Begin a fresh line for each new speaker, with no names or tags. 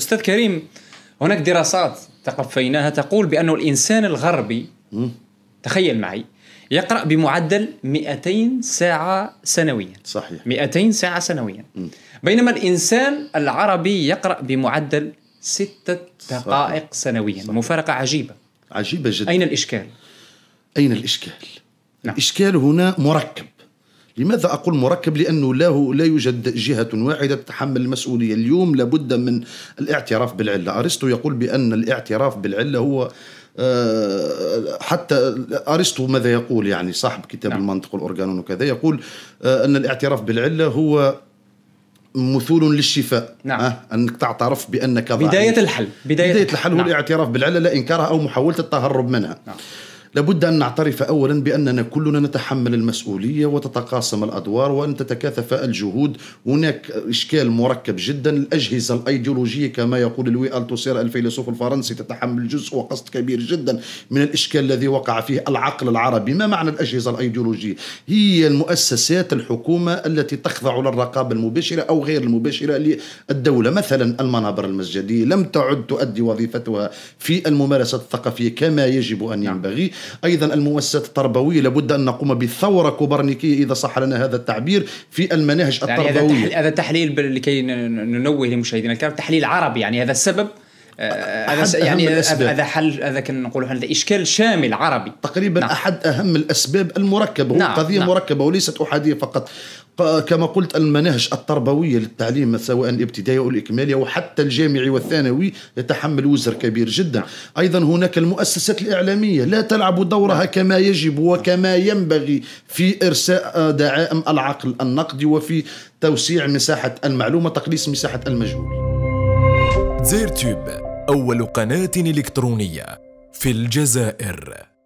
استاذ كريم هناك دراسات تقفيناها تقول بأن الإنسان الغربي تخيل معي يقرأ بمعدل 200 ساعة سنويا صحيح 200 ساعة سنويا م. بينما الإنسان العربي يقرأ بمعدل ستة دقائق صحيح. سنويا صحيح. مفارقة عجيبة عجيبة جدا أين الإشكال؟ أين الإشكال؟ نعم. الإشكال هنا مركب لماذا أقول
مركب لأنه لا, لا يوجد جهة واحدة تتحمل المسؤولية اليوم لابد من الاعتراف بالعلة أرسطو يقول بأن الاعتراف بالعلة هو آه، حتى ارسطو ماذا يقول يعني صاحب كتاب نعم. المنطق والاورجانون وكذا يقول آه، ان الاعتراف بالعله هو مثول للشفاء نعم. أه؟ انك تعترف بانك ضعيف بدايه الحل بدايه, بداية الحل نعم. هو الاعتراف بالعله لا انكارها او محاوله التهرب منها نعم. لابد أن نعترف أولا بأننا كلنا نتحمل المسؤولية وتتقاسم الأدوار وأن تتكاثف الجهود هناك إشكال مركب جدا الأجهزة الأيديولوجية كما يقول لوي ألتوسير الفيلسوف الفرنسي تتحمل جزء وقصد كبير جدا من الإشكال الذي وقع فيه العقل العربي ما معنى الأجهزة الأيديولوجية هي المؤسسات الحكومة التي تخضع للرقابة المباشرة أو غير المباشرة للدولة مثلا المنابر المسجدية لم تعد تؤدي وظيفتها في الممارسة الثقافية كما يجب أن ينبغي أيضا المؤسسات التربوية لابد أن نقوم بثورة كوبرنيكية إذا صح لنا هذا التعبير في المناهج
يعني التربوية هذا هذا تحليل لكي ننوه لمشاهدينا الكرام تحليل عربي يعني هذا السبب آه، هذا يعني هذا حل هذا كنقولوا هذا اشكال شامل
عربي تقريبا نعم. احد اهم الاسباب المركبه نعم. قضيه نعم. مركبه وليست احاديه فقط فكما قلت المناهج التربويه للتعليم سواء الابتدائي او الاكمالي وحتى الجامعي والثانوي يتحمل وزر كبير جدا ايضا هناك المؤسسات الاعلاميه لا تلعب دورها كما يجب وكما ينبغي في ارساء دعائم العقل النقدي وفي توسيع مساحه المعلومه تقليص مساحه المجهول
زيرتوب اول قناه الكترونيه في الجزائر